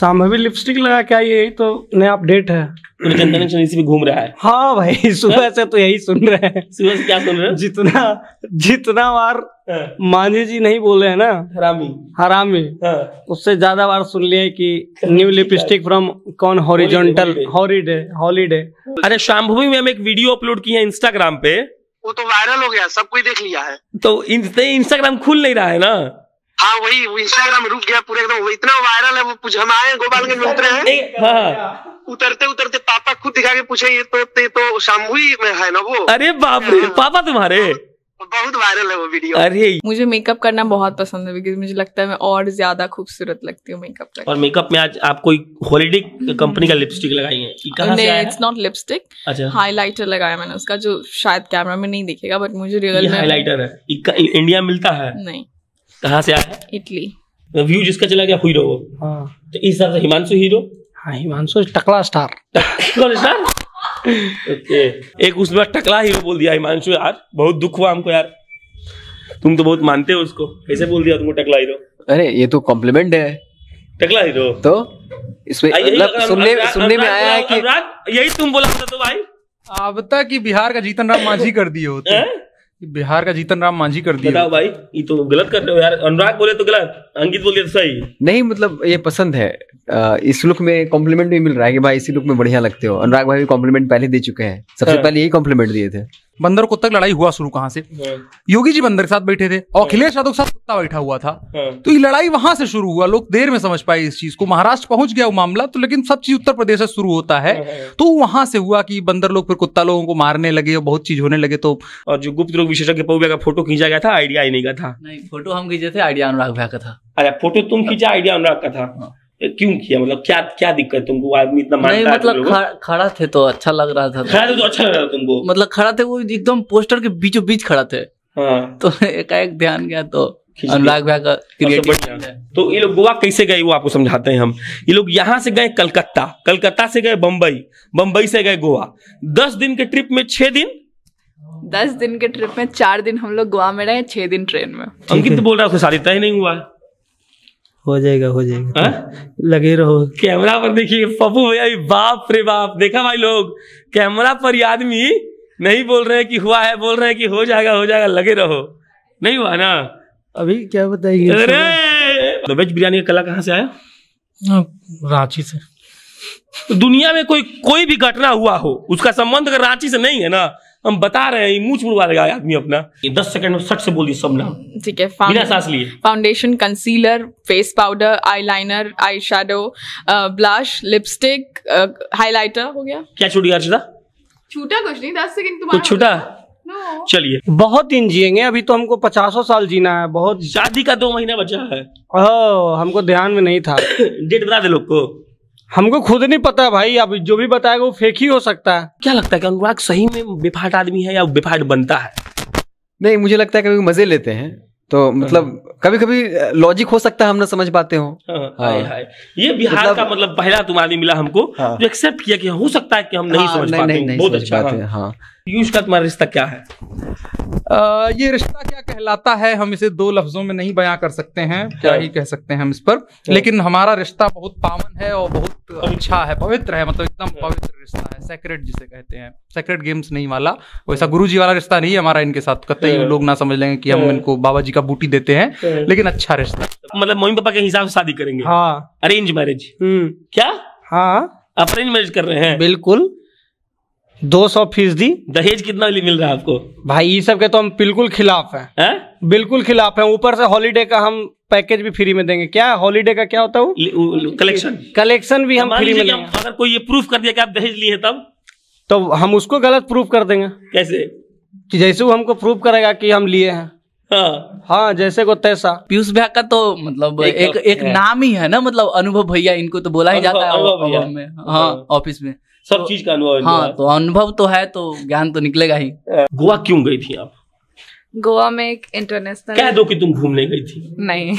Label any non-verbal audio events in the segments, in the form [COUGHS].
Sambhavi lipstick लगा के आई यही तो नया अपडेट है तो चंदन भी घूम रहा है हाँ भाई हाँ? सुबह से तो यही सुन रहे हैं सुबह से क्या सुन रहे हैं जितना जितना बार हाँ। मांझी जी नहीं बोले है ना हरामी हरामी हाँ। उससे ज्यादा बार सुन लिए कि न्यू लिपस्टिक फ्रॉम कौन हॉरिजॉन्टल हॉरीडे हॉलीडे अरे शाम्भवी में हम एक वीडियो अपलोड किया इंस्टाग्राम पे वो तो वायरल हो गया सब कोई देख लिया है तो इंस्टाग्राम खुल नहीं रहा है ना हाँ वही इंस्टाग्राम रुक गया पूरा एकदम इतना वायरल है वो पूछ हम आए गोपालगंज में उतरे हैं हाँ, हाँ। उतरते उतरते पापा खुद दिखा के पूछे ये तो ये तो शाम्भुई में है ना वो अरे बाप रे पापा तुम्हारे बहुत वायरल है वो वीडियो अरे मुझे मेकअप करना बहुत पसंद है बिकॉज मुझे लगता है मैं और ज्यादा खूबसूरत लगती हूँ मेकअप करके और मेकअप में आज आप कोई हॉलीडे कंपनी का लिपस्टिक लगाई है से आया इट्स नॉट लिपस्टिक अच्छा हाईलाइटर लगाया मैंने उसका जो शायद कैमरा में नहीं दिखेगा बट मुझे रियल में हाईलाइटर है इंडिया मिलता है नहीं कहाँ से आया इटली व्यू जिसका चला गया हीरो हाँ तो इस हिसाब से हिमांशु हीरो हाँ हिमांशु टकला स्टार टकला स्टार ओके एक उस बार टकला हीरो बोल दिया हिमांशु यार बहुत दुख हुआ हमको यार तुम तो बहुत मानते हो उसको कैसे बोल दिया तुमको टकला हीरो अरे ये तो कॉम्प्लीमेंट है टकला हीरो तो इसमें हाँ, मतलब सुनने सुनने में आया है कि यही तुम बोला था तो भाई अब तक बिहार का जीतन राम मांझी कर दिए हो बिहार का जीतन राम मांझी कर दिया भाई ये तो गलत कर रहे हो यार अनुराग बोले तो गलत अंकित बोले तो सही नहीं मतलब ये पसंद है इस लुक में कॉम्प्लीमेंट भी मिल रहा है कि भाई इसी लुक में बढ़िया लगते हो अनुराग भाई भी कॉम्प्लीमेंट पहले दे चुके हैं सबसे हाँ। पहले यही कॉम्प्लीमेंट दिए थे बंदर कुत्ता की लड़ाई हुआ शुरू कहाँ से हाँ। योगी जी बंदर के साथ बैठे थे और हाँ। अखिलेश यादव के साथ कुत्ता बैठा हुआ था हाँ। तो ये लड़ाई वहां से शुरू हुआ लोग देर में समझ पाए इस चीज को महाराष्ट्र पहुंच गया वो मामला तो लेकिन सब चीज उत्तर प्रदेश से शुरू होता है तो वहां से हुआ कि बंदर लोग फिर कुत्ता लोगों को मारने लगे और बहुत चीज होने लगे तो और जो गुप्त रोग विशेषज्ञ पौ का फोटो खींचा गया था आइडिया ही नहीं का था नहीं फोटो हम खींचे थे आइडिया अनुराग भैया का था अरे फोटो तुम खींचा आइडिया अनुराग का था क्यों किया मतलब क्या क्या दिक्कत तुमको आदमी इतना नहीं मतलब खड़ा थे तो अच्छा लग रहा था खड़ा थे तो अच्छा लग रहा था तुमको मतलब खड़ा थे वो एकदम पोस्टर के बीचों बीच खड़ा थे हाँ। तो एकाएक ध्यान गया तो अनुराग भाई का क्रिएटिव तो ये लोग गोवा कैसे गए वो आपको समझाते हैं हम ये लोग यहाँ से गए कलकत्ता कलकत्ता से गए बम्बई बम्बई से गए गोवा दस दिन के ट्रिप में छह दिन दस दिन के ट्रिप में चार दिन हम लोग गोवा में रहे छह दिन ट्रेन में अंकित बोल रहा है उसका शादी तय नहीं हुआ है हो जाएगा हो जाएगा आ? हाँ? लगे रहो कैमरा पर देखिए पप्पू भैया बाप रे बाप देखा भाई लोग कैमरा पर ये आदमी नहीं बोल रहे कि हुआ है बोल रहे हैं कि हो जाएगा हो जाएगा लगे रहो नहीं हुआ ना अभी क्या बताइए अरे तो वेज बिरयानी का कला कहाँ से आया हाँ, रांची से दुनिया में कोई कोई भी घटना हुआ हो उसका संबंध अगर रांची से नहीं है ना हम बता रहे हैं मूछ मुड़वा देगा आदमी अपना दस सेकंड में सट से बोल दिए सब नाम ठीक है बिना सांस लिए foundation concealer face powder eyeliner eyeshadow blush lipstick highlighter हो गया क्या छूट गया अर्चिता छूटा कुछ नहीं दस सेकंड तुम्हारा छूटा No. चलिए बहुत दिन जिएंगे अभी तो हमको पचासों साल जीना है बहुत शादी का दो महीना बचा है ओ, हमको ध्यान में नहीं था [COUGHS] डेट बता दे लोग को हमको खुद नहीं पता भाई अब जो भी बताएगा वो फेक ही हो सकता है क्या लगता है कि अनुराग सही में बेफाट आदमी है या बेफाट बनता है नहीं मुझे लगता है कभी मजे लेते हैं तो मतलब कभी कभी लॉजिक हो सकता है हम ना समझ पाते हो हाँ, हाँ। हाय हाय ये बिहार मतलब, का मतलब पहला तुम आदमी मिला हमको हाँ। जो एक्सेप्ट किया कि हो सकता है कि हम नहीं समझ पाते बहुत अच्छा बात है हाँ यूज का तुम्हारा रिश्ता क्या है आ, ये रिश्ता क्या कहलाता है हम इसे दो लफ्जों में नहीं बयां कर सकते हैं क्या ही कह सकते हैं हम इस पर लेकिन हमारा रिश्ता बहुत पावन है और बहुत अच्छा है पवित्र है मतलब एकदम पवित्र रिश्ता है सेक्रेट जिसे कहते हैं सेक्रेट गेम्स नहीं वाला वैसा गुरु जी वाला रिश्ता नहीं है हमारा इनके साथ कतई लोग ना समझ लेंगे कि हम इनको बाबा जी का बूटी देते हैं लेकिन अच्छा रिश्ता मतलब मम्मी पापा के हिसाब से शादी करेंगे हाँ अरेंज मैरिज हम्म। क्या हाँ अरेंज मैरिज कर रहे हैं बिल्कुल दो सौ फीसदी दहेज कितना मिल रहा है आपको भाई ये सब के तो हम बिल्कुल खिलाफ है? बिल्कुल खिलाफ है ऊपर से हॉलीडे का हम पैकेज भी फ्री में देंगे क्या हॉलीडे का क्या होता है कलेक्शन कलेक्शन भी हम फ्री में अगर कोई ये प्रूफ कर दिया कि आप दहेज लिए तब तो हम उसको गलत प्रूफ कर देंगे कैसे कि जैसे वो हमको प्रूफ करेगा कि हम लिए हैं हाँ।, हाँ, जैसे को तैसा पीयूष भैया का तो मतलब एक तो एक, एक नाम ही है ना मतलब अनुभव भैया इनको तो बोला ही जाता है हाँ ऑफिस हाँ। में सब तो, चीज का अनुभव हाँ तो अनुभव तो है तो ज्ञान तो निकलेगा ही गोवा क्यों गई थी आप गोवा में एक इंटरनेशनल कह दो कि तुम घूमने गई थी नहीं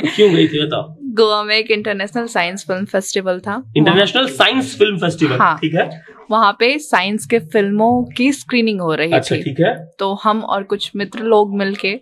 तो क्यों गई थी बताओ गोवा में एक इंटरनेशनल साइंस फिल्म फेस्टिवल था इंटरनेशनल साइंस फिल्म फेस्टिवल हाँ, ठीक है वहाँ पे साइंस के फिल्मों की स्क्रीनिंग हो रही अच्छा, थी ठीक है तो हम और कुछ मित्र लोग मिलके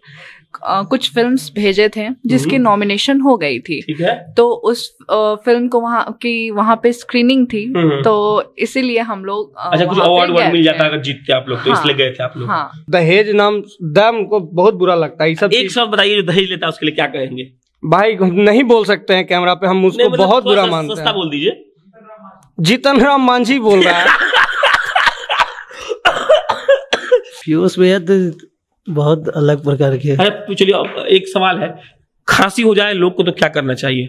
Uh, कुछ फिल्म्स भेजे थे जिसकी नॉमिनेशन हम्म। हो गई थी ठीक है तो उस uh, फिल्म को वहाँ की वहाँ पे स्क्रीनिंग थी हम्म, हम्म। तो इसीलिए हम लोग अच्छा कुछ अवार्ड मिल जाता अगर जीतते आप लोग तो इसलिए हाँ। गए थे आप लोग हाँ। दहेज नाम दम को बहुत बुरा लगता है सब एक सब बताइए जो दहेज लेता है उसके लिए क्या कहेंगे भाई नहीं बोल सकते हैं कैमरा पे हम उसको मतलब बहुत बुरा मानते हैं बोल दीजिए जीतन राम मांझी बोल रहा है फ्यूज [LAUGHS] बेहद बहुत अलग प्रकार के अरे चलिए एक सवाल है खांसी हो जाए लोग को तो क्या करना चाहिए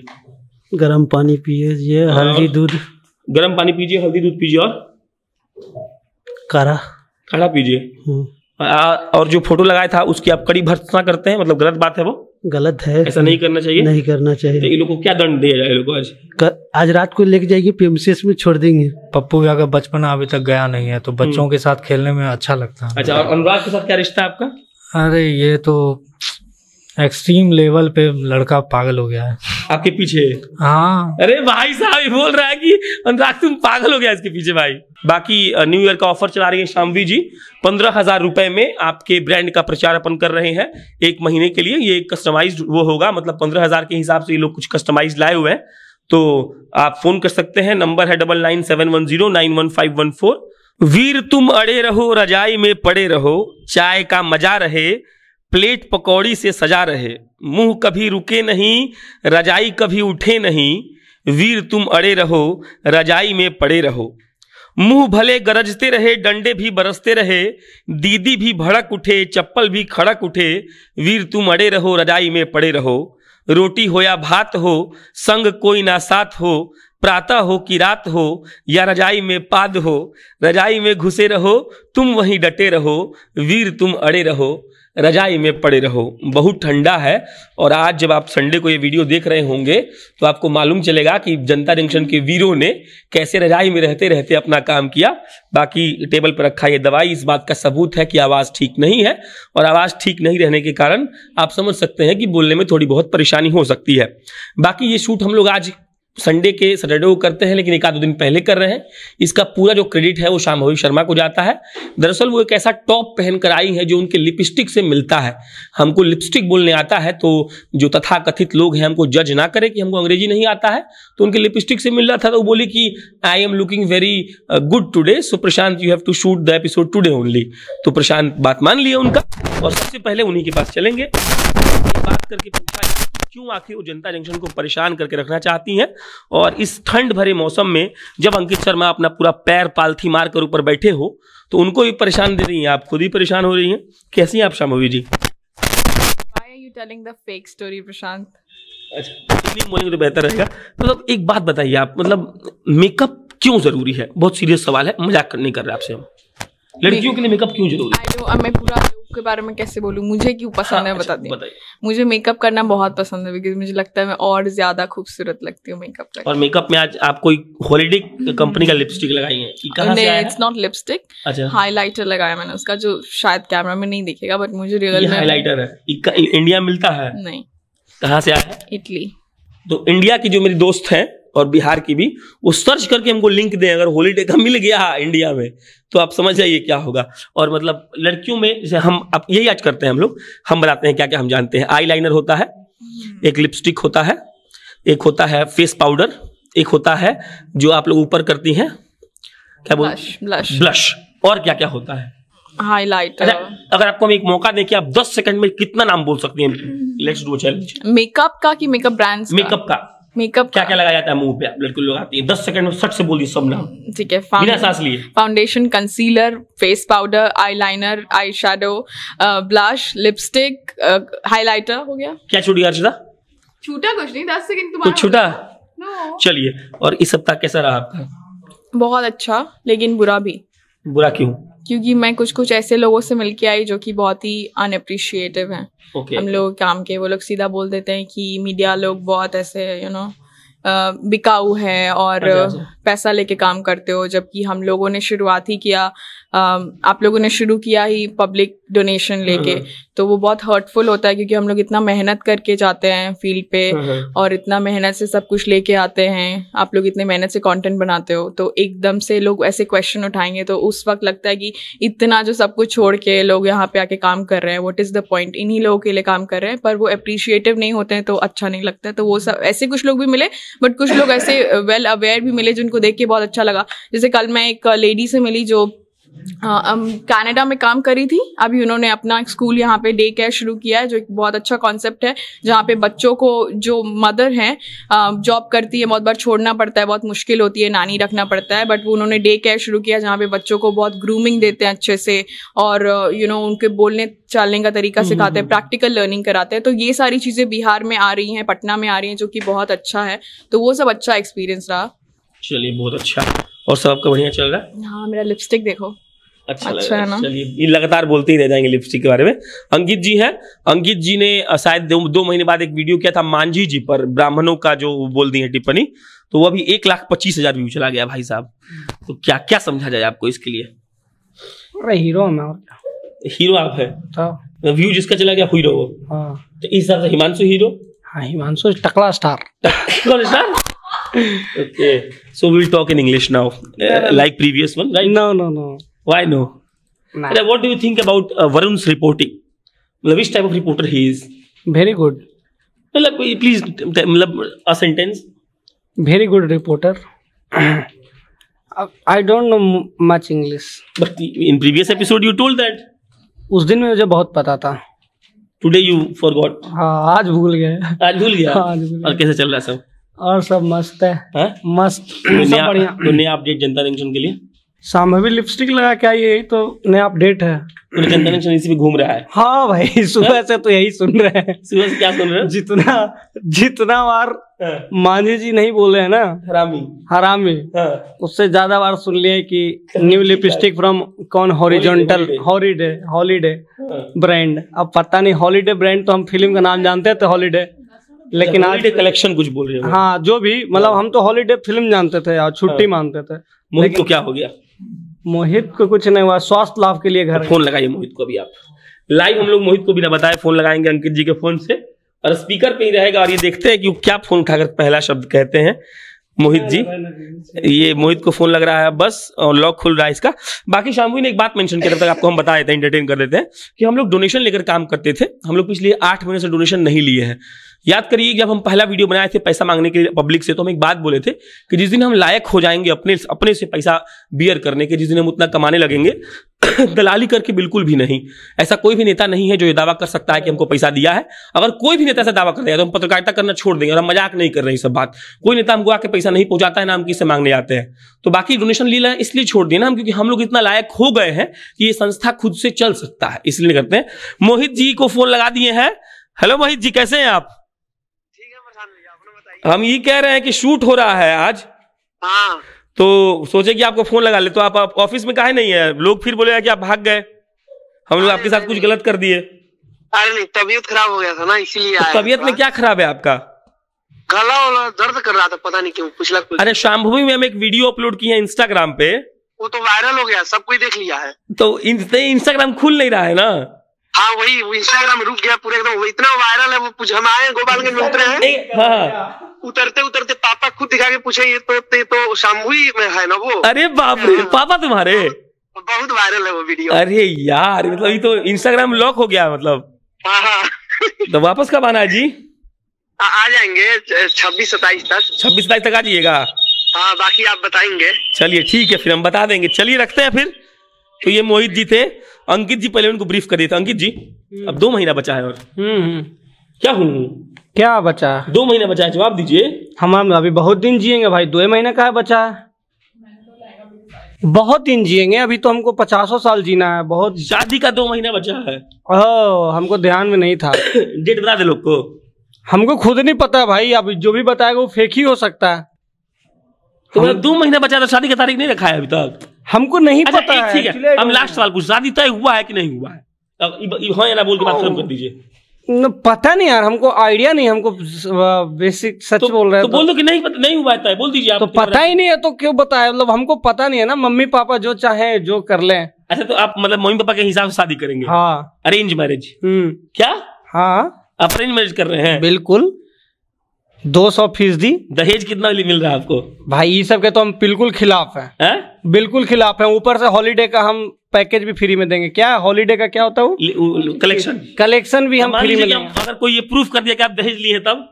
गर्म पानी पीजिए हल्दी दूध गर्म पानी पीजिए हल्दी दूध पीजिए और काढ़ा काढ़ा पीजिए हम्म। और जो फोटो लगाया था उसकी आप कड़ी भर्सना करते हैं मतलब गलत बात है वो गलत है ऐसा नहीं करना चाहिए नहीं करना चाहिए तो इन लोगों को क्या दंड दिया जाए लोगों आज कर, आज रात को लेके जाएगी पीएमसीएस में छोड़ देंगे पप्पू भी अगर बचपन अभी तक गया नहीं है तो बच्चों हम्म। के साथ खेलने में अच्छा लगता है अच्छा और अनुराग के साथ क्या रिश्ता है आपका अरे ये तो एक्सट्रीम लेवल पे लड़का पागल हो गया है आपके पीछे हाँ अरे भाई साहब ये बोल रहा है कि अनुराग तुम पागल हो गया इसके पीछे भाई बाकी न्यू ईयर का ऑफर चला रही है शामवी जी पंद्रह हजार रुपए में आपके ब्रांड का प्रचार अपन कर रहे हैं एक महीने के लिए ये कस्टमाइज वो होगा मतलब पंद्रह हजार के हिसाब से ये लोग कुछ कस्टमाइज लाए हुए हैं तो आप फोन कर सकते हैं नंबर है double nine seven one zero nine one five one four वीर तुम अड़े रहो रजाई में पड़े रहो चाय का मजा रहे प्लेट पकौड़ी से सजा रहे मुंह कभी रुके नहीं रजाई कभी उठे नहीं वीर तुम अड़े रहो रजाई में पड़े रहो मुंह भले गरजते रहे डंडे भी बरसते रहे दीदी भी भड़क उठे चप्पल भी खड़क उठे वीर तुम अड़े रहो रजाई में पड़े रहो रोटी हो या भात हो संग कोई ना साथ हो प्रातः हो कि रात हो या रजाई में पाद हो रजाई में घुसे रहो तुम वहीं डटे रहो वीर तुम अड़े रहो रजाई में पड़े रहो बहुत ठंडा है और आज जब आप संडे को ये वीडियो देख रहे होंगे तो आपको मालूम चलेगा कि जनता जंक्शन के वीरों ने कैसे रजाई में रहते रहते अपना काम किया बाकी टेबल पर रखा ये दवाई इस बात का सबूत है कि आवाज़ ठीक नहीं है और आवाज़ ठीक नहीं रहने के कारण आप समझ सकते हैं कि बोलने में थोड़ी बहुत परेशानी हो सकती है बाकी ये शूट हम लोग आज संडे के सैटरडे को करते हैं लेकिन एक आध दिन पहले कर रहे हैं इसका पूरा जो क्रेडिट है वो भवि शर्मा को जाता है दरअसल वो एक ऐसा टॉप पहनकर आई है जो उनके लिपस्टिक से मिलता है हमको लिपस्टिक बोलने आता है तो जो तथाकथित लोग हैं हमको जज ना करें कि हमको अंग्रेजी नहीं आता है तो उनके लिपस्टिक से मिल रहा था तो वो बोली कि I am looking very good today so Prashant you have to shoot the episode today only तो प्रशांत बात मान लिया उनका और सबसे पहले उन्हीं के पास चलेंगे बात करके पूछा क्यों आखिर वो जनता जंक्शन को परेशान करके रखना चाहती हैं और इस ठंड भरे मौसम में जब अंकित शर्मा अपना पूरा पैर पालथी मार कर ऊपर बैठे हो तो उनको भी परेशान दे रही हैं आप खुद ही परेशान हो रही हैं कैसी हैं आप Shambhavi ji telling the fake story Prashant अच्छा बोलेंगे तो बेहतर रहेगा मतलब एक बात बताइए आप मतलब मेकअप क्यों ज़रूरी है बहुत सीरियस सवाल है मजाक नहीं कर रहे आपसे हम लड़कियों के लिए मेकअप क्यों जरूरी है अब मैं पूरा के बारे में कैसे बोलूँ मुझे क्यों हाँ, पसंद हाँ, है अच्छा, बता बताती मुझे मेकअप करना बहुत पसंद है बिकॉज मुझे लगता है मैं और ज्यादा खूबसूरत लगती हूँ मेकअप और मेकअप में आज आप कोई हॉलीडे कंपनी hmm. का लिपस्टिक लगाई है इट्स नॉट लिपस्टिक हाईलाइटर लगाया मैंने उसका जो शायद कैमरा में नहीं दिखेगा बट मुझे रियल हाईलाइटर है इंडिया मिलता है नहीं कहाँ से आया इटली तो इंडिया की जो मेरी दोस्त है और बिहार की भी वो सर्च करके हमको लिंक दें अगर होलीडे का मिल गया इंडिया में तो आप समझ जाइए क्या होगा और मतलब लड़कियों में जैसे हम आप यही आज करते हैं हम लोग हम बताते हैं क्या क्या हम जानते हैं आई लाइनर होता है हम्म। एक लिपस्टिक होता है एक होता है फेस पाउडर एक होता है जो आप लोग ऊपर करती हैं क्या बोल ब्लश ब्लश और क्या क्या होता है हाईलाइटर अच्छा, अगर आपको हम एक मौका दें कि आप 10 सेकंड में कितना नाम बोल सकती हैं लेट्स डू चैलेंज मेकअप का कि मेकअप ब्रांड्स मेकअप का मेकअप क्या क्या लगाया जाता है मुंह पे आप लड़कियों लगाती है दस सेकंड में सट से बोल दिए सब नाम ठीक है बिना सांस लिए foundation concealer face powder eyeliner eyeshadow blush lipstick highlighter हो गया क्या छूट गया छूटा छूटा कुछ नहीं दस सेकंड तुम्हारा छूटा चलिए और इस सप्ताह कैसा रहा आपका बहुत अच्छा लेकिन बुरा भी बुरा क्यों क्योंकि मैं कुछ कुछ ऐसे लोगों से मिलके आई जो कि बहुत ही अनएप्रिशिएटिव हैं okay. हम लोग काम के वो लोग सीधा बोल देते हैं कि मीडिया लोग बहुत ऐसे यू you नो know, बिकाऊ है और अच्छा, अच्छा। पैसा लेके काम करते हो जबकि हम लोगों ने शुरुआत ही किया आप लोगों ने शुरू किया ही पब्लिक डोनेशन लेके हाँ। तो वो बहुत हर्टफुल होता है क्योंकि हम लोग इतना मेहनत करके जाते हैं फील्ड पे हाँ, हाँ। और इतना मेहनत से सब कुछ लेके आते हैं आप लोग इतने मेहनत से कंटेंट बनाते हो तो एकदम से लोग ऐसे क्वेश्चन उठाएंगे तो उस वक्त लगता है कि इतना जो सब कुछ छोड़ के लोग यहाँ पे आके काम कर रहे हैं वट इज़ द पॉइंट इन्हीं लोगों के लिए काम कर रहे हैं पर वो अप्रिशिएटिव नहीं होते हैं तो अच्छा नहीं लगता है तो वो सब ऐसे कुछ लोग भी मिले बट कुछ लोग ऐसे वेल [LAUGHS] अवेयर भी मिले जिनको देख के बहुत अच्छा लगा जैसे कल मैं एक लेडी से मिली जो कनाडा में काम करी थी अभी उन्होंने अपना स्कूल यहाँ पे डे केयर शुरू किया है जो एक बहुत अच्छा कॉन्सेप्ट है जहाँ पे बच्चों को जो मदर हैं जॉब करती है बहुत बार छोड़ना पड़ता है बहुत मुश्किल होती है नानी रखना पड़ता है बट वो उन्होंने डे केयर शुरू किया जहाँ पे बच्चों को बहुत ग्रूमिंग देते हैं अच्छे से और यू नो उनके बोलने चालने का तरीका हम्म, सिखाते हैं प्रैक्टिकल हम्म, हम्म। लर्निंग कराते हैं तो ये सारी चीज़ें बिहार में आ रही हैं पटना में आ रही हैं जो कि बहुत अच्छा है तो वो सब अच्छा एक्सपीरियंस रहा चलिए बहुत अच्छा और सब आपका बढ़िया चल रहा है हाँ मेरा लिपस्टिक देखो अच्छा, अच्छा है ना चलिए ये लगातार बोलते ही रह जाएंगे लिपस्टिक के बारे में अंकित जी हैं अंकित जी ने शायद दो, दो महीने बाद एक वीडियो किया था मांझी जी पर ब्राह्मणों का जो बोल दी है टिप्पणी तो वो अभी एक लाख पच्चीस हजार व्यू चला गया भाई साहब तो क्या क्या समझा जाए आपको इसके लिए हीरो मैं और क्या हीरो आप है व्यू तो- तो जिसका चला गया हीरो हाँ। तो इस हिसाब से हिमांशु हीरो हाँ हिमांशु टकला स्टार टकला star okay. So we'll talk in English now, yeah. uh, like previous one, right? No, no, no. Why no? Nah. And, what do you think about uh, Varun's reporting? Well, which type of reporter he is? Very good. Well, like, please, a sentence. Very good reporter. I don't know much English. But in previous episode you told that. उस दिन में मुझे बहुत पता था today you forgot हाँ आज भूल गए आज भूल गया आज भूल गया। और कैसे चल रहा है सब और सब मस्त है, है? मस्त दुनिया बढ़िया नया अपडेट जनता जंक्शन के लिए सामने भी लिपस्टिक लगा के आई यही तो नया अपडेट है जनता जंक्शन इसी पे घूम रहा है हाँ भाई सुबह से तो यही सुन रहे हैं सुबह से क्या सुन रहे हैं जितना जितना बार मांझी जी नहीं बोले है ना हरामी हरामी उससे ज्यादा बार सुन लिए कि न्यू लिपस्टिक फ्रॉम कौन हॉरिजॉन्टल हॉलीडे हॉलीडे ब्रांड अब पता नहीं हॉलीडे ब्रांड तो हम फिल्म का नाम जानते हैं तो हॉलीडे लेकिन आज कलेक्शन कुछ बोल रहे हो हाँ जो भी मतलब हाँ। हम तो हॉलीडे फिल्म जानते थे और छुट्टी हाँ। मानते थे मोहित को क्या हो गया मोहित को कुछ नहीं हुआ स्वास्थ्य लाभ के लिए घर फोन लगाइए मोहित को भी आप लाइव हम लोग मोहित को ना बताए फोन लगाएंगे अंकित जी के फोन से और स्पीकर पे ही रहेगा और ये देखते हैं कि क्या फोन उठाकर पहला शब्द कहते हैं मोहित जी ये मोहित को फोन लग रहा है बस और लॉक खुल रहा है इसका बाकी शाम ने एक बात मेंशन किया तक तो आपको हम बता देते हैं इंटरटेन कर देते हैं कि हम लोग डोनेशन लेकर काम करते थे हम लोग पिछले आठ महीने से डोनेशन नहीं लिए हैं याद करिए जब हम पहला वीडियो बनाए थे पैसा मांगने के लिए पब्लिक से तो हम एक बात बोले थे कि जिस दिन हम लायक हो जाएंगे अपने अपने से पैसा बियर करने के जिस दिन हम उतना कमाने लगेंगे [COUGHS] दलाली करके बिल्कुल भी नहीं ऐसा कोई भी नेता नहीं है जो ये दावा कर सकता है कि हमको पैसा दिया है अगर कोई भी नेता ऐसा दावा कर देगा तो हम पत्रकारिता करना छोड़ देंगे और हम मजाक नहीं कर रहे हैं सब बात कोई नेता हमको आके पैसा नहीं पहुंचाता है ना हम किसे मांगने आते हैं तो बाकी डोनेशन ले लें इसलिए छोड़ दिए ना हम क्योंकि हम लोग इतना लायक हो गए हैं कि ये संस्था खुद से चल सकता है इसलिए करते हैं मोहित जी को फोन लगा दिए हैं हेलो मोहित जी कैसे हैं आप हम ये कह रहे हैं कि शूट हो रहा है आज हाँ तो सोचे कि आपको फोन लगा ले तो आप ऑफिस में कहा नहीं है लोग फिर बोले कि आप भाग गए हम लोग आपके साथ कुछ गलत कर दिए अरे नहीं तबीयत खराब हो गया था ना इसीलिए तो तबीयत में क्या खराब है आपका गला वाला दर्द कर रहा था पता नहीं क्यों कुछ लग अरे शाम्भवी में हम एक वीडियो अपलोड की है इंस्टाग्राम पे वो तो वायरल हो गया सब कोई देख लिया है तो इंस्टाग्राम खुल नहीं रहा है ना हाँ वही इंस्टाग्राम रुक गया पूरे एकदम इतना वायरल है वो हम आए गोपालगंज में उतरे हैं हाँ, हाँ। उतरते उतरते पापा खुद दिखा के पूछे ये तो ये तो शाम्भुई में है ना वो अरे बाप रे हाँ। पापा तुम्हारे हाँ, बहुत वायरल है वो वीडियो अरे यार मतलब ये तो इंस्टाग्राम लॉक हो गया मतलब हाँ, तो वापस कब आना जी आ, आ जाएंगे छब्बीस सताइस तक छब्बीस सताइस तक आ जाइएगा हाँ बाकी आप बताएंगे चलिए ठीक है फिर हम बता देंगे चलिए रखते हैं फिर तो ये मोहित जी थे अंकित जी पहले उनको ब्रीफ कर दिए थे अंकित जी अब हम्म। दो महीना बचा है और हम्म। क्या हूँ क्या बचा दो महीना बचा है जवाब दीजिए हम हम अभी बहुत दिन जियेंगे भाई दो महीना का है बचा बहुत दिन जियेंगे अभी तो हमको पचासो साल जीना है बहुत शादी का दो महीना बचा है ओ हमको ध्यान में नहीं था [COUGHS] डेट बता दे लोग को हमको खुद नहीं पता भाई अभी जो भी बताएगा वो फेक ही हो सकता है तो हम... दो महीना बचा था शादी की तारीख नहीं रखा है अभी तक हमको नहीं अच्छा, पता है ठीक है हम लास्ट सवाल पूछ शादी तय हुआ है कि नहीं हुआ है हाँ ना बोल के बात खत्म कर दीजिए पता नहीं यार हमको आइडिया नहीं हमको बेसिक सच तो, बोल रहे हैं तो, तो बोल दो कि नहीं पता नहीं हुआ है बोल दीजिए आप तो पता ही नहीं है तो क्यों बताया मतलब हमको पता नहीं है ना मम्मी पापा जो चाहे जो कर ले अच्छा तो आप मतलब मम्मी पापा के हिसाब से शादी करेंगे हाँ अरेंज मैरिज हम्म। क्या हाँ आप अरेंज मैरिज कर रहे हैं बिल्कुल दो सौ फीसदी दहेज कितना मिल रहा है आपको भाई ये सब के तो हम बिल्कुल खिलाफ है, है? बिल्कुल खिलाफ है ऊपर से हॉलीडे का हम पैकेज भी फ्री में देंगे क्या हॉलीडे का क्या होता है कलेक्शन कलेक्शन भी हम फ्री में अगर कोई ये प्रूफ कर दिया कि आप दहेज लिए तब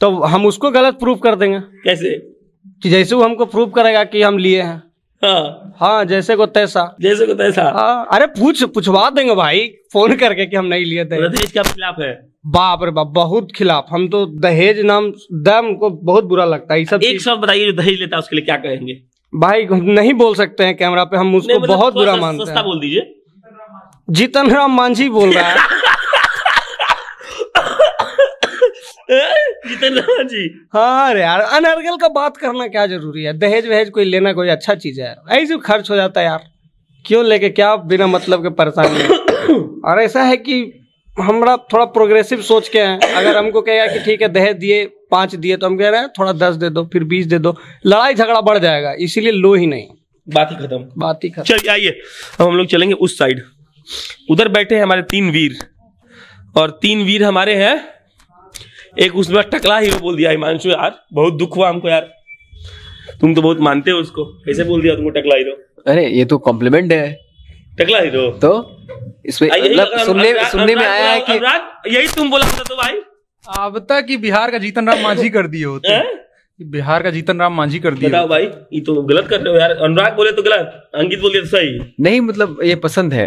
तो हम उसको गलत प्रूफ कर देंगे कैसे कि जैसे वो हमको प्रूफ करेगा कि हम लिए हैं हाँ, हाँ जैसे को तैसा जैसे को तैसा हाँ, अरे पूछ पूछवा देंगे भाई फोन करके कि हम नहीं लिए थे मतलब दहेज का खिलाफ है बाप रे बाप बहुत खिलाफ हम तो दहेज नाम दम को बहुत बुरा लगता है सब एक सब बताइए जो दहेज लेता है उसके लिए क्या कहेंगे भाई नहीं बोल सकते हैं कैमरा पे हम उसको मतलब बहुत बुरा मानते हैं बोल दीजिए जीतन राम मांझी बोल रहा है जीतन राम जी हाँ अरे यार अनर्गल का बात करना क्या जरूरी है दहेज वहेज कोई लेना कोई अच्छा चीज है ऐसे खर्च हो जाता है यार क्यों लेके क्या बिना मतलब के परेशानी और ऐसा है कि हमारा थोड़ा प्रोग्रेसिव सोच के हैं अगर हमको कहेगा कि ठीक है दहेज दिए पांच दिए तो हम कह रहे हैं थोड़ा दस दे दो फिर बीस दे दो लड़ाई झगड़ा बढ़ जाएगा इसीलिए लो ही नहीं बात ही खत्म बात ही खत्म चलिए आइए अब हम लोग चलेंगे उस साइड उधर बैठे हैं हमारे तीन वीर और तीन वीर हमारे हैं एक उसमें टकला वो बोल दिया हिमांशु यार बहुत दुख हुआ हमको यार तुम तो बहुत मानते हो उसको कैसे बोल दिया तुमको टकला ही तो। अरे ये तो कॉम्प्लीमेंट है टकला ही दो तो।, तो इसमें हाँ, मतलब सुनने सुनने में आया है कि यही तुम बोला था तो भाई अब तक कि बिहार का जीतन राम मांझी कर दिए हो बिहार का जीतन राम मांझी कर दिया भाई ये तो गलत कर रहे हो यार अनुराग बोले तो गलत अंकित बोले तो सही नहीं मतलब ये पसंद है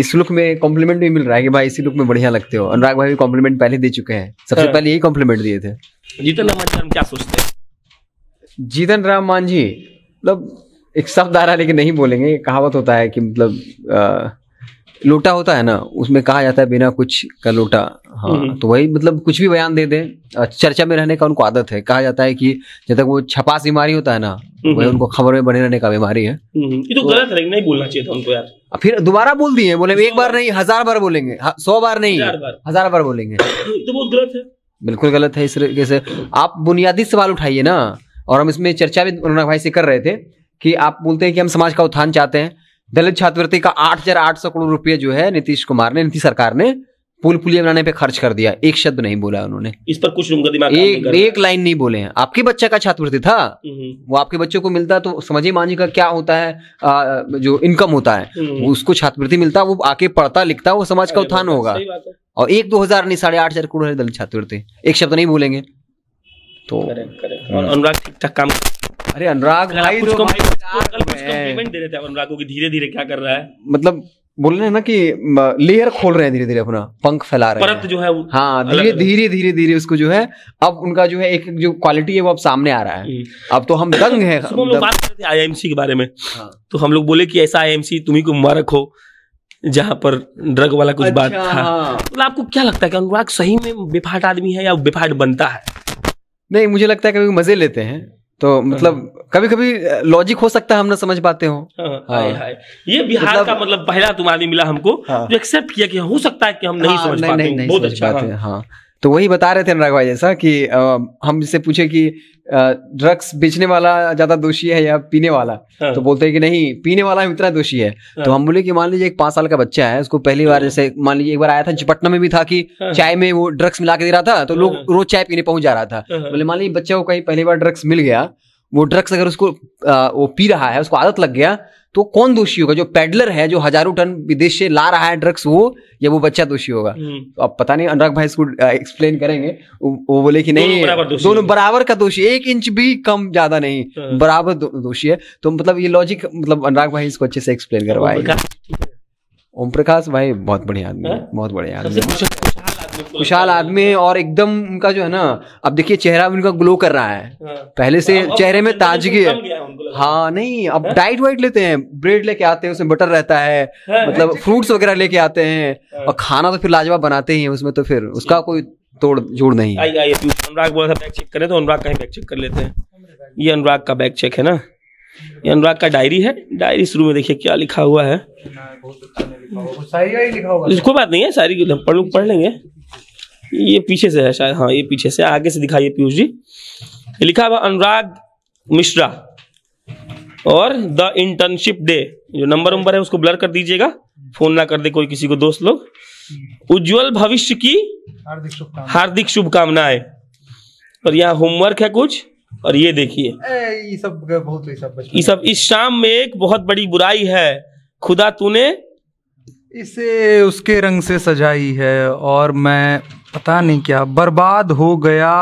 इस लुक में कॉम्प्लीमेंट भी मिल रहा है कि भाई इसी लुक में बढ़िया लगते हो अनुराग भाई भी कॉम्प्लीमेंट पहले दे चुके हैं सबसे हाँ। पहले यही कॉम्प्लीमेंट दिए थे जीतन राम मांझी हम क्या सोचते हैं जीतन राम मांझी मतलब एक शब्द आ रहा है लेकिन नहीं बोलेंगे कहावत होता है कि मतलब आ, लोटा होता है ना उसमें कहा जाता है बिना कुछ का लोटा हाँ हम्म। तो वही मतलब कुछ भी बयान दे दें चर्चा में रहने का उनको आदत है कहा जाता है कि जब तक वो छपास बीमारी होता है ना हम्म, वही हम्म। उनको खबर में बने रहने का बीमारी है ये तो, तो गलत है नहीं बोलना चाहिए था उनको यार फिर दोबारा बोल दिए बोले एक बार नहीं हजार बार बोलेंगे सौ बार नहीं हजार बार बोलेंगे तो बहुत गलत है बिल्कुल गलत है इस तरीके से आप बुनियादी सवाल उठाइए ना और हम इसमें चर्चा भी अनुराग भाई से कर रहे थे कि आप बोलते हैं कि हम समाज का उत्थान चाहते हैं दलित छात्रवृत्ति का आठ हजार आठ सौ करोड़ रुपये जो है नीतीश कुमार ने नीतीश सरकार ने पुल पुलिया बनाने पे खर्च कर दिया एक शब्द नहीं बोला उन्होंने इस पर कुछ दिमाग एक, एक लाइन नहीं बोले हैं आपके बच्चे का छात्रवृत्ति था हम्म। वो आपके बच्चे को मिलता तो समझिए मानिए का क्या होता है आ, जो इनकम होता है हम्म। उसको छात्रवृत्ति मिलता वो आके पढ़ता लिखता वो समाज का उत्थान होगा और एक दो हजार नहीं साढ़े आठ हजार करोड़ है दलित छात्रवृत्ति एक शब्द नहीं बोलेंगे तो अनुराग ठीक ठाक काम अरे अनुराग भाई कुछ कॉम्प्लीमेंट दे रहे थे अनुराग को कि धीरे धीरे क्या कर रहा है मतलब बोल रहे हैं ना कि लेयर खोल रहे हैं धीरे धीरे अपना पंख फैला रहे परत जो है हाँ धीरे धीरे धीरे धीरे उसको जो है अब उनका जो है एक जो क्वालिटी है वो अब सामने आ रहा है हम्म। अब तो हम [COUGHS] दंग है आई एम सी आईएमसी के बारे में हाँ। तो हम लोग बोले कि ऐसा आईएमसी तुम्ही को मुबारक हो जहाँ पर ड्रग वाला कुछ अच्छा, बात था मतलब आपको क्या लगता है कि अनुराग सही में बेफाट आदमी है या बेफाट बनता है नहीं मुझे लगता है कभी मजे लेते हैं तो मतलब कभी कभी लॉजिक हो सकता है हम ना समझ पाते हो हाँ, हाँ। ये बिहार मतलब, का मतलब पहला तुम आदमी मिला हमको हाँ, जो एक्सेप्ट किया कि हो सकता है कि हम नहीं हाँ, समझ नहीं, पाते नहीं, नहीं, बहुत अच्छा हाँ, हाँ तो वही बता रहे थे अनुराग भाई जैसा कि आ, हम इससे पूछे कि ड्रग्स बेचने वाला ज्यादा दोषी है या पीने वाला हाँ। तो बोलते हैं कि नहीं पीने वाला इतना दोषी है हाँ। तो हम बोले कि मान लीजिए एक पांच साल का बच्चा है उसको पहली बार हाँ। जैसे मान लीजिए एक बार आया था पटना में भी था कि चाय में वो ड्रग्स मिला के दे रहा था तो लोग रोज चाय पीने पहुंच जा रहा था बोले मान लीजिए बच्चा को कहीं पहली बार ड्रग्स मिल गया वो ड्रग्स अगर उसको वो पी रहा है उसको आदत लग गया तो कौन दोषी होगा जो पेडलर है जो हजारों टन विदेश से ला रहा है ड्रग्स वो या वो बच्चा दोषी होगा हम्म। तो अब पता नहीं अनुराग भाई इसको एक्सप्लेन करेंगे वो बोले कि नहीं दोनों बराबर का दोषी एक इंच भी कम ज्यादा नहीं हाँ। बराबर दोषी है तो मतलब ये लॉजिक मतलब अनुराग भाई इसको अच्छे से एक्सप्लेन करवाएगा ओम प्रकाश भाई बहुत बढ़िया आदमी हाँ? बहुत बढ़िया आदमी खुशहाल आदमी है और एकदम उनका जो है ना अब देखिए चेहरा भी उनका ग्लो कर रहा है हाँ। पहले से चेहरे में ताजगी है हाँ नहीं अब डाइट हाँ। वाइट लेते हैं ब्रेड लेके आते हैं उसमें बटर रहता है हाँ। मतलब फ्रूट्स वगैरह लेके आते हैं और खाना तो फिर लाजवाब बनाते ही है उसमें तो फिर उसका कोई तोड़ जोड़ नहीं अनुराग बोला बैग चेक करें तो अनुराग का ही बैग चेक कर लेते हैं ये अनुराग का बैग चेक है ना ये अनुराग का डायरी है डायरी शुरू में देखिए क्या लिखा हुआ है अच्छा कोई बात नहीं है सारी तो पढ़ लेंगे ये पीछे से है शायद हाँ ये पीछे से आगे से दिखाइए पीयूष जी लिखा हुआ अनुराग मिश्रा और द इंटर्नशिप डे जो नंबर नंबर है उसको ब्लर कर दीजिएगा फोन ना कर दे कोई किसी को दोस्त लोग उज्जवल भविष्य की हार्दिक शुभकामनाएं और यहाँ होमवर्क है कुछ और ये देखिए ये सब बहुत ये सब ये सब इस शाम में एक बहुत बड़ी बुराई है खुदा तूने इसे उसके रंग से सजाई है और मैं पता नहीं क्या बर्बाद हो गया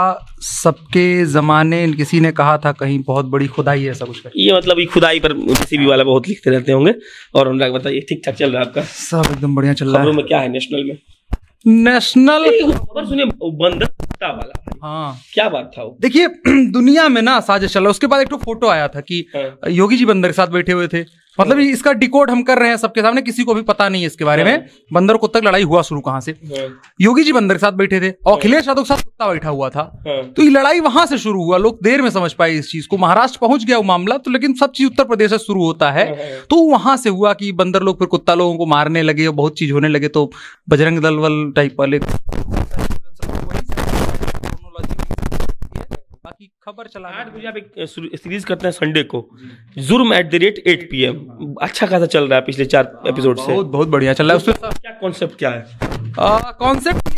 सबके जमाने किसी ने कहा था कहीं बहुत बड़ी खुदाई है सब कुछ ये मतलब ये खुदाई पर किसी भी वाला बहुत लिखते रहते होंगे और अनुराग बताइए ठीक ठाक चल रहा है आपका सब एकदम बढ़िया चल रहा है में क्या है नेशनल में नेशनल खबर सुनिए बंदर कुत्ता वाला हाँ क्या बात था वो देखिए [CLEARS THROAT] दुनिया में ना साजिश चला उसके बाद एक तो फोटो आया था कि हाँ। योगी जी बंदर के साथ बैठे हुए थे मतलब हाँ। इसका डिकोड हम कर रहे हैं सबके सामने किसी को भी पता नहीं है इसके बारे में हाँ। बंदर कुत्ता की लड़ाई हुआ शुरू कहाँ से योगी जी बंदर के साथ बैठे थे और अखिलेश यादव के साथ कुत्ता बैठा हुआ था तो ये लड़ाई वहां से शुरू हुआ लोग देर में समझ पाए इस चीज को महाराष्ट्र पहुंच गया वो मामला तो लेकिन सब चीज उत्तर प्रदेश से शुरू होता है तो वहां से हुआ कि बंदर लोग फिर कुत्ता लोगों को मारने लगे और बहुत चीज होने लगे तो बजरंग दल वल टाइप वाले की खबर चला आठ बजे आप सीरीज करते हैं संडे को जुर्म at the rate eight P M अच्छा खासा चल रहा है पिछले चार एपिसोड हाँ, से बहुत बढ़िया चल रहा है तो उसमें क्या कॉन्सेप्ट क्या है कॉन्सेप्ट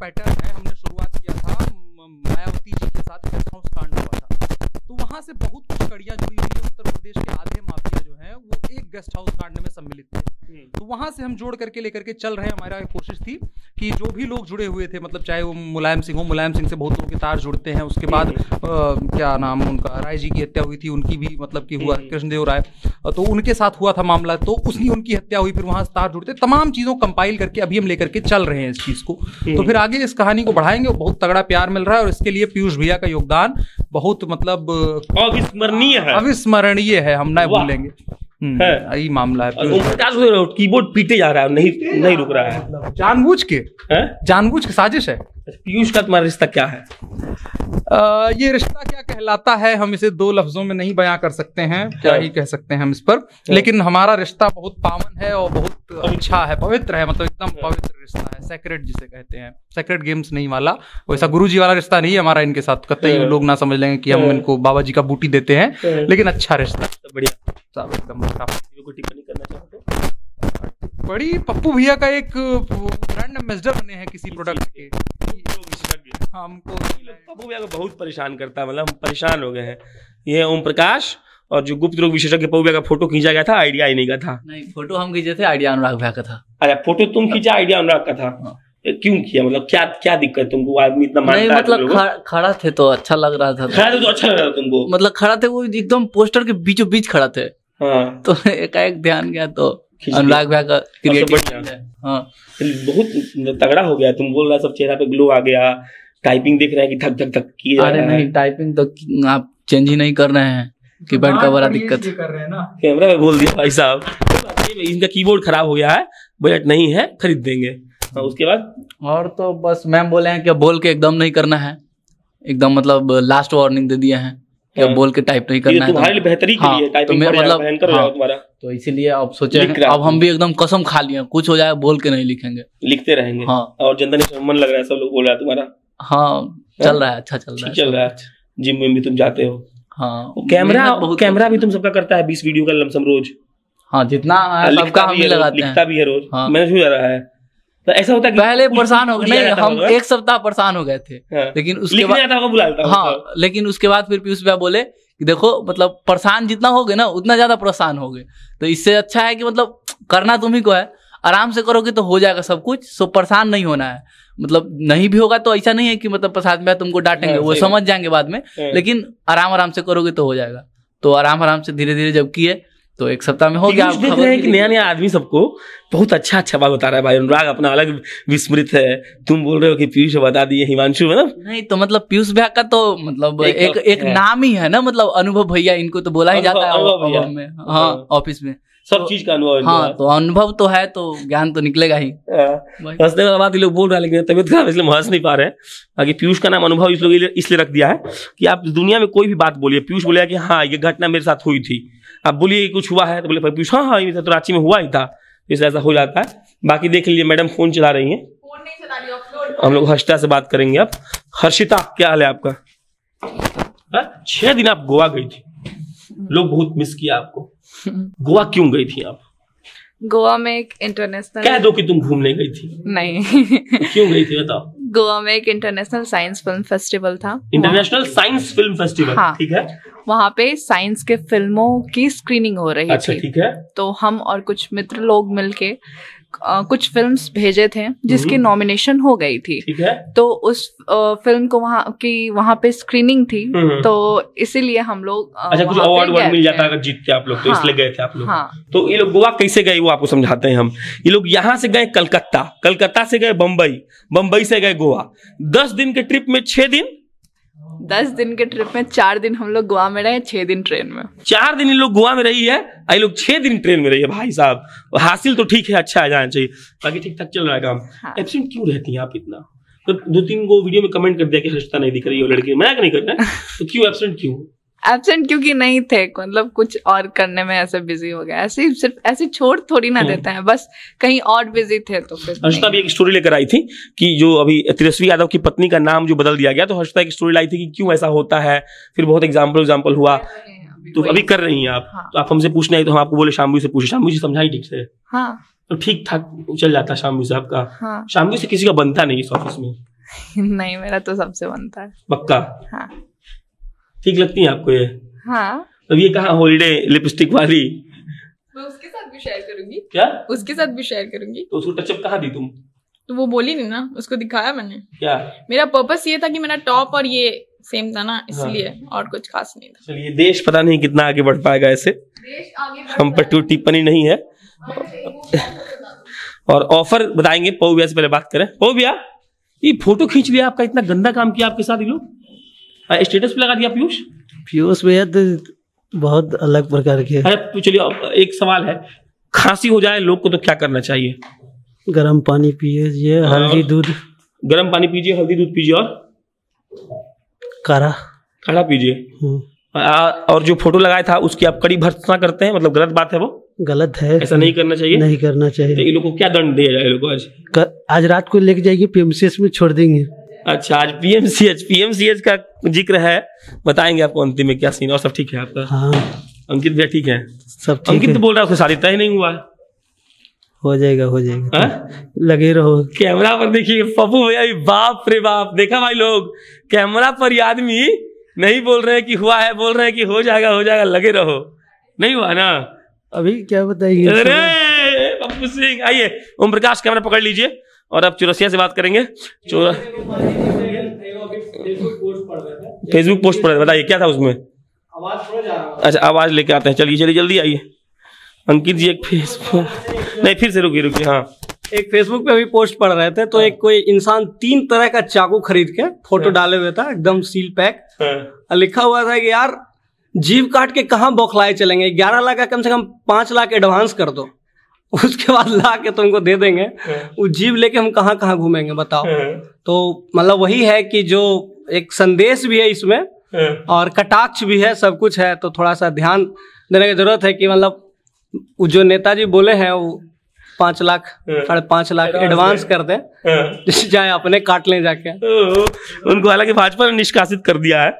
पैटर्न है हमने शुरुआत किया था मायावती जी के साथ हाउस कांड हुआ था तो वहाँ से बहुत कुछ कड़िया जुड़ी हुई है उत्तर प्रदेश के आधे माफिया जो है वो एक गेस्ट हाउस कांड में सम्मिलित थे हम्म। तो वहां से हम जोड़ करके लेकर के चल रहे हैं हमारा कोशिश थी कि जो भी लोग जुड़े हुए थे मतलब चाहे वो मुलायम सिंह हो मुलायम सिंह से बहुत लोग के तार जुड़ते हैं उसके बाद आ, हम्म। क्या नाम उनका राय जी की हत्या हुई थी उनकी भी मतलब कि हुआ हम्म। कृष्णदेव राय तो उनके साथ हुआ था मामला तो उसकी उनकी हत्या हुई फिर वहां से तार जुड़ते तमाम चीजों कंपाइल करके अभी हम लेकर के चल रहे हैं इस चीज को तो फिर आगे इस कहानी को बढ़ाएंगे बहुत तगड़ा प्यार मिल रहा है और इसके लिए पीयूष भैया का योगदान बहुत मतलब अविस्मरणीय है अविस्मरणीय है हम ना भूलेंगे हम्म। यही मामला है कीबोर्ड पीटे जा रहा है नहीं नहीं रुक रहा है जानबूझ के जानबूझ के साजिश है पीयूष का तुम्हारा रिश्ता क्या है आ, ये रिश्ता क्या कहलाता है हम इसे दो लफ्जों में नहीं बयां कर सकते हैं क्या ही कह सकते हैं हम इस पर लेकिन हमारा रिश्ता बहुत पावन है और बहुत अच्छा है पवित्र है मतलब एकदम पवित्र रिश्ता है सेक्रेट जिसे कहते हैं सेक्रेट गेम्स नहीं वाला वैसा गुरु जी वाला रिश्ता नहीं है हमारा इनके साथ कतई लोग ना समझ लेंगे कि हम इनको बाबा जी का बूटी देते हैं लेकिन अच्छा रिश्ता तो बड़ी पप्पू भैया का एक ब्रांड एम्बेसडर बने हैं किसी प्रोडक्ट के हमको हाँ, पप्पू भैया को बहुत परेशान करता है मतलब हम परेशान हो गए हैं ये ओम प्रकाश और जो गुप्त रोग विशेषज्ञ पप्पू भैया का फोटो खींचा गया था आइडिया ही नहीं का था नहीं फोटो हम खींचे थे आइडिया अनुराग भैया का था अरे फोटो तुम खींचा आइडिया अनुराग का था हाँ। क्यों किया मतलब क्या क्या दिक्कत है तुमको आदमी इतना नहीं मतलब खड़ा थे तो अच्छा लग रहा था तो। खड़ा तो अच्छा लग रहा था तुमको मतलब खड़ा थे वो एकदम पोस्टर के बीचों बीच खड़ा थे हाँ। तो एकाएक ध्यान गया तो अनुराग भैया का क्रिएटिव हाँ बहुत तगड़ा हो गया तुम बोल रहा सब चेहरा पे ग्लो आ गया टाइपिंग देख रहे हैं कि धक थक की अरे नहीं टाइपिंग तो आप चेंज ही नहीं कर रहे हैं बैंड का बड़ा दिक्कत कर रहे हैं ना कैमरा में बोल दिया भाई साहब इनका कीबोर्ड खराब हो गया है बजट नहीं है खरीद देंगे था हाँ, उसके बाद और तो बस मैम बोले हैं कि बोल के एकदम नहीं करना है एकदम मतलब लास्ट वार्निंग दे दिए हैं कि हाँ। बोल के टाइप नहीं करना है तुम्हारे लिए बेहतरी हाँ, लिए तो मतलब भयंकर हाँ, तुम्हारा तो इसीलिए अब सोचे अब हम भी एकदम कसम खा लिए कुछ हो जाए बोल के नहीं लिखेंगे लिखते रहेंगे हाँ और जनता मन लग रहा है सब लोग बोल रहा है तुम्हारा हाँ चल रहा है अच्छा चल रहा है चल रहा है जिम में भी तुम जाते हो हाँ कैमरा कैमरा भी तुम सबका करता है बीस वीडियो का लमसम रोज हाँ जितना सबका हम भी लगाते हैं लिखता भी है रोज हाँ। मैंने रहा है तो ऐसा होता है पहले परेशान हो गए हम एक सप्ताह परेशान हो गए थे हाँ। लेकिन उसके बाद हाँ लेकिन उसके बाद फिर पीयूष भैया बोले कि देखो मतलब परेशान जितना हो गए ना उतना ज्यादा परेशान हो गए तो इससे अच्छा है कि मतलब करना तुम्ही को है आराम से करोगे तो हो जाएगा सब कुछ सो परेशान नहीं होना है मतलब नहीं भी होगा तो ऐसा नहीं है कि मतलब प्रसाद में तुमको डांटेंगे हाँ, वो समझ जाएंगे बाद में हाँ। लेकिन आराम आराम से करोगे तो हो जाएगा तो आराम आराम से धीरे धीरे जब किए तो एक सप्ताह में हो गया आप देख रहे हैं कि नया नया आदमी सबको बहुत अच्छा अच्छा बात बता रहा है भाई अनुराग अपना अलग विस्मृत है तुम बोल रहे हो कि पीयूष बता दिए हिमांशु है ना नहीं तो मतलब पीयूष भैया का तो मतलब एक एक, तो एक नाम ही है ना मतलब अनुभव भैया इनको तो बोला ही जाता है हाँ, ऑफिस में सब तो, चीज का अनुभव हाँ तो अनुभव तो है तो ज्ञान तो निकलेगा ही हाँ। तो हंसने वाला बात लोग बोल रहे हैं लेकिन तबियत खराब इसलिए हंस नहीं पा रहे बाकी पीयूष का नाम अनुभव इस लोग इसलिए रख दिया है कि आप दुनिया में कोई भी बात बोलिए पीयूष बोले कि हाँ ये घटना मेरे साथ हुई थी आप बोलिए कुछ हुआ है तो बोले पीयूष हाँ हाँ ये तो रांची में हुआ ही था इसलिए ऐसा हो जाता है बाकी देख लीजिए मैडम फोन चला रही है हम लोग हर्षिता से बात करेंगे आप हर्षिता क्या हाल है आपका हाँ, छह दिन आप गोवा गई थी लोग बहुत मिस किया आपको गोवा क्यों गई थी आप गोवा में एक इंटरनेशनल कह दो कि तुम घूमने गई थी नहीं तो क्यों गई थी बताओ गोवा में एक इंटरनेशनल साइंस फिल्म फेस्टिवल था इंटरनेशनल साइंस फिल्म फेस्टिवल हाँ ठीक है वहाँ पे साइंस के फिल्मों की स्क्रीनिंग हो रही अच्छा, थी ठीक है तो हम और कुछ मित्र लोग मिलके कुछ फिल्म्स भेजे थे जिसकी नॉमिनेशन हम्म। हो गई थी ठीक है तो उस फिल्म को वहाँ की वहाँ पे स्क्रीनिंग थी हम्म। तो इसीलिए हम लोग अच्छा कुछ अवार्ड अवार्ड मिल जाता अगर जीतते आप लोग तो हाँ। इसलिए गए थे आप लोग हाँ। तो ये लोग गोवा कैसे गए वो आपको समझाते हैं हम ये लोग यहाँ से गए कलकत्ता कलकत्ता से गए बम्बई बम्बई से गए गोवा दस दिन के ट्रिप में छह दिन दस दिन के ट्रिप में चार दिन हम लोग गोवा में रहे छह दिन ट्रेन में चार दिन इन लोग गोवा में रही है आई लोग छह दिन ट्रेन में रही है भाई साहब हासिल तो ठीक है अच्छा आ जाना चाहिए बाकी ठीक ठाक चल रहा है काम हाँ। एबसेंट क्यों रहती है आप इतना तो दो तीन को वीडियो में कमेंट कर दिया कि रिश्ता नहीं दिख रही हो लड़की मैं नहीं कर [LAUGHS] तो क्यों एबसेंट क्यों एबसेंट क्योंकि नहीं थे मतलब कुछ और करने में ऐसे बिजी हो गया ऐसे सिर्फ ऐसे छोड़ थोड़ी ना हम्म। देते हैं बस कहीं और बिजी थे तो फिर हर्षता भी एक स्टोरी लेकर आई थी कि जो अभी तेजस्वी यादव की पत्नी का नाम जो बदल दिया गया तो हर्षता एक स्टोरी लाई थी कि क्यों ऐसा होता है फिर बहुत एग्जाम्पल एग्जाम्पल हुआ तो अभी कर रही हैं आप हाँ। तो आप हमसे पूछना है तो हम आपको बोले शामू से पूछे शामू जी समझाई ठीक से हाँ। तो ठीक ठाक चल जाता शामू साहब का हाँ। शामू से किसी का बनता नहीं इस ऑफिस में [LAUGHS] नहीं मेरा तो सबसे बनता है पक्का हाँ ठीक लगती है आपको ये हाँ अब ये कहा हॉलीडे लिपस्टिक वाली उसके साथ भी शेयर करूंगी क्या उसके साथ भी शेयर करूंगी तो उसको टचअप कहा दी तुम तो वो बोली नहीं ना उसको दिखाया मैंने क्या मेरा पर्पस ये था कि मेरा टॉप और ये सेम था ना हाँ। इसलिए हाँ। और कुछ खास नहीं था चलिए देश पता नहीं कितना आगे बढ़ पाएगा ऐसे देश आगे हम पर कोई टिप्पणी नहीं है और ऑफर बताएंगे पौ भैया से पहले बात करें पौ भैया ये फोटो खींच लिया आपका इतना गंदा काम किया आपके साथ ये लोग स्टेटस हाँ, पे लगा दिया पीयूष पीयूष भैया तो बहुत अलग प्रकार के अरे तो चलिए एक सवाल है खांसी हो जाए लोग को तो क्या करना चाहिए गर्म पानी पीजिए हल्दी दूध गर्म पानी पीजिए हल्दी दूध पीजिए और काढ़ा काढ़ा पीजिए हम्म। और जो फोटो लगाया था उसकी आप कड़ी भर्सना करते हैं मतलब गलत बात है वो गलत है ऐसा नहीं करना चाहिए नहीं करना चाहिए तो को क्या दंड दिया जाए लोगों आज आज रात को लेके जाएगी पीएमसीएस में छोड़ देंगे अच्छा आज पीएमसीएच पीएमसीएच का जिक्र है बताएंगे आपको अंतिम में क्या सीन और सब ठीक है आपका हाँ अंकित भैया ठीक है सब ठीक अंकित है। बोल रहा है उसका शादी तय नहीं हुआ हो जाएगा हो जाएगा आ? हाँ? लगे रहो कैमरा पर देखिए पप्पू भैया बाप रे बाप देखा भाई लोग कैमरा पर ये आदमी नहीं बोल रहे हैं कि हुआ है बोल रहे हैं कि हो जाएगा हो जाएगा लगे रहो नहीं हुआ ना अभी क्या बताइए अरे पप्पू सिंह आइए ओम प्रकाश कैमरा पकड़ लीजिए और अब चौरसिया से बात करेंगे फेसबुक पोस्ट पढ़ बताइए क्या था उसमें अच्छा आवाज लेके आते हैं चलिए चलिए जल्दी आइए अंकित जी एक फेसबुक नहीं फिर से रुकी रुकी हाँ एक फेसबुक पे अभी पोस्ट पढ़ रहे थे तो हाँ। एक कोई इंसान तीन तरह का चाकू खरीद के फोटो हाँ। डाले हुए था एकदम सील पैक हाँ। लिखा हुआ था कि यार जीव काट के कहा बौखलाए चलेंगे ग्यारह लाख का कम से कम पांच लाख एडवांस कर दो उसके बाद ला के तुमको दे देंगे वो हाँ। जीव लेके हम कहाँ कहाँ घूमेंगे बताओ हाँ। तो मतलब वही है कि जो एक संदेश भी है इसमें हाँ। और कटाक्ष भी है सब कुछ है तो थोड़ा सा ध्यान देने की जरूरत है कि मतलब जो नेताजी बोले हैं वो पांच लाख साढ़े पांच लाख एडवांस कर दे चाहे [LAUGHS] अपने काट लें जाके उनको हालांकि भाजपा ने निष्कासित कर दिया है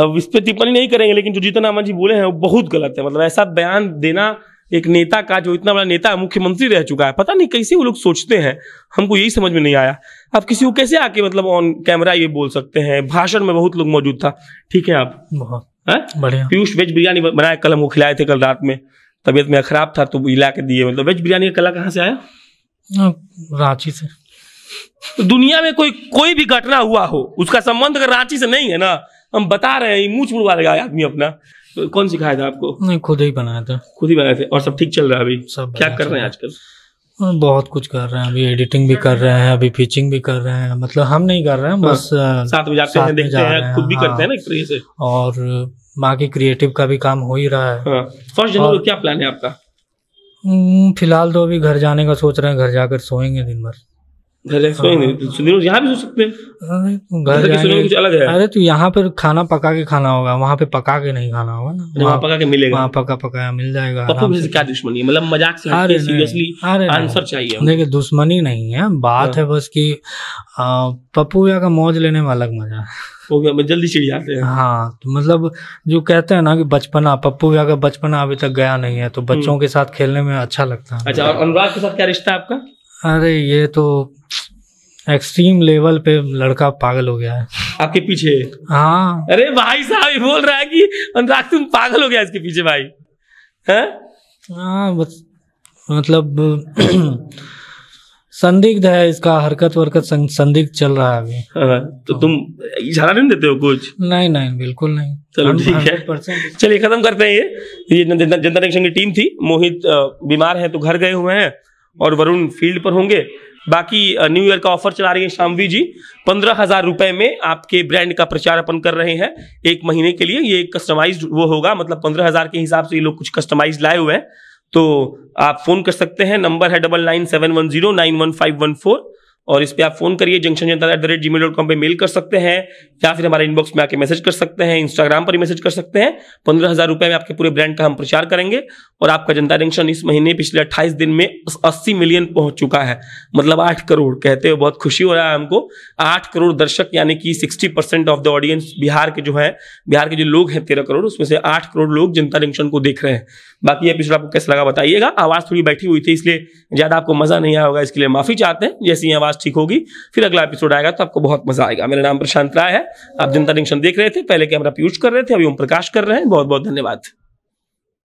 अब इस पर टिप्पणी नहीं करेंगे लेकिन जो जीतन रामा जी बोले हैं वो बहुत गलत है मतलब ऐसा बयान देना एक नेता का जो इतना बड़ा नेता मुख्यमंत्री रह चुका है पता नहीं कैसे वो लोग सोचते हैं हमको यही समझ में नहीं आया आप किसी को कैसे आके मतलब ऑन कैमरा ये बोल सकते हैं भाषण में बहुत लोग मौजूद था ठीक है आप बढ़िया पीयूष वेज बिरयानी बनाए कल हमको खिलाए थे कल रात में तबीयत में खराब था तो ला के दिए मतलब वेज बिरयानी का कला कहाँ से आया हाँ, रांची से तो दुनिया में कोई कोई भी घटना हुआ हो उसका संबंध अगर रांची से नहीं है ना हम बता रहे हैं मूछ मुड़वा लगा आदमी अपना कौन सिखाया था आपको नहीं खुद ही बनाया था खुद ही बनाया था और सब ठीक चल रहा है अभी सब क्या कर रहे हैं आजकल हाँ, बहुत कुछ कर रहे हैं अभी एडिटिंग भी कर रहे हैं अभी पिचिंग भी कर रहे हैं मतलब हम नहीं कर रहे हैं हाँ, बस साथ में जाते हैं देखते हैं खुद भी करते हैं हाँ। ना एक तरीके से और बाकी क्रिएटिव का भी काम हो ही रहा है फर्स्ट जनवरी क्या प्लान है आपका हम्म, फिलहाल तो अभी घर जाने का सोच रहे हैं घर जाकर सोएंगे दिन भर हाँ। तो हाँ, तो अरे तो यहाँ पर खाना पका के खाना होगा वहाँ पे पका के नहीं खाना होगा ना वहाँ पका के मिलेगा वहाँ पका पकाया मिल जाएगा क्या दुश्मनी मतलब मजाक से आंसर चाहिए देखिए दुश्मनी नहीं है बात हाँ। है बस की पपूया का मौज लेने में अलग मजा है हो गया मैं जल्दी चिड़ जाते हैं हाँ तो मतलब जो कहते हैं ना कि बचपना पप्पू भी अगर बचपना अभी तक गया नहीं है तो हम्म। बच्चों के साथ खेलने में अच्छा लगता है अच्छा और अनुराग के साथ क्या रिश्ता है आपका अरे ये तो एक्सट्रीम लेवल पे लड़का पागल हो गया है आपके पीछे हाँ अरे भाई साहब ये बोल रहा है कि अनुराग तुम पागल हो गया इसके पीछे भाई है हाँ बस मतलब [CLEARS THROAT] संदिग्ध है इसका हरकत वरकत संदिग्ध चल रहा है अभी हाँ, तो तो तुम इशारा नहीं देते हो कुछ नहीं नहीं बिल्कुल नहीं चलो ठीक है चलिए खत्म करते हैं ये ये जनता नेक्शन की टीम थी मोहित बीमार है तो घर गए हुए हैं और वरुण फील्ड पर होंगे बाकी न्यू ईयर का ऑफर चला रही है शामवी जी पंद्रह हजार रुपए में आपके ब्रांड का प्रचार अपन कर रहे हैं एक महीने के लिए ये कस्टमाइज वो होगा मतलब पंद्रह हजार के हिसाब से ये लोग कुछ कस्टमाइज लाए हुए हैं तो आप फोन कर सकते हैं नंबर है double nine seven one zero nine one five one four और इस पर आप फोन करिए junction Janta at the rate Gmail dot com पर मेल कर सकते हैं या फिर हमारे इनबॉक्स में आके मैसेज कर सकते हैं इंस्टाग्राम पर मैसेज कर सकते हैं पंद्रह हज़ार रुपये में आपके पूरे ब्रांड का हम प्रचार करेंगे और आपका जनता जंक्शन इस महीने पिछले अट्ठाईस दिन में अस्सी मिलियन पहुंच चुका है मतलब आठ करोड़ कहते हुए बहुत खुशी हो रहा है हमको आठ करोड़ दर्शक यानी कि sixty percent of the audience Bihar के जो है बिहार के जो लोग हैं तेरह करोड़ उसमें से आठ करोड़ लोग जनता जंक्शन को देख रहे हैं बाकी ये पिछड़ा आपको कैसा लगा बताइएगा आवाज़ थोड़ी बैठी हुई थी इसलिए ज़्यादा आपको मज़ा नहीं आया होगा इसके लिए माफ़ी चाहते हैं जैसी आवाज़ आवाज़ ठीक होगी फिर अगला एपिसोड आएगा तो आपको बहुत मजा आएगा मेरा नाम प्रशांत राय है आप जनता जंक्शन देख रहे थे पहले कैमरा पीयूष कर रहे थे अभी ओम प्रकाश कर रहे हैं बहुत बहुत धन्यवाद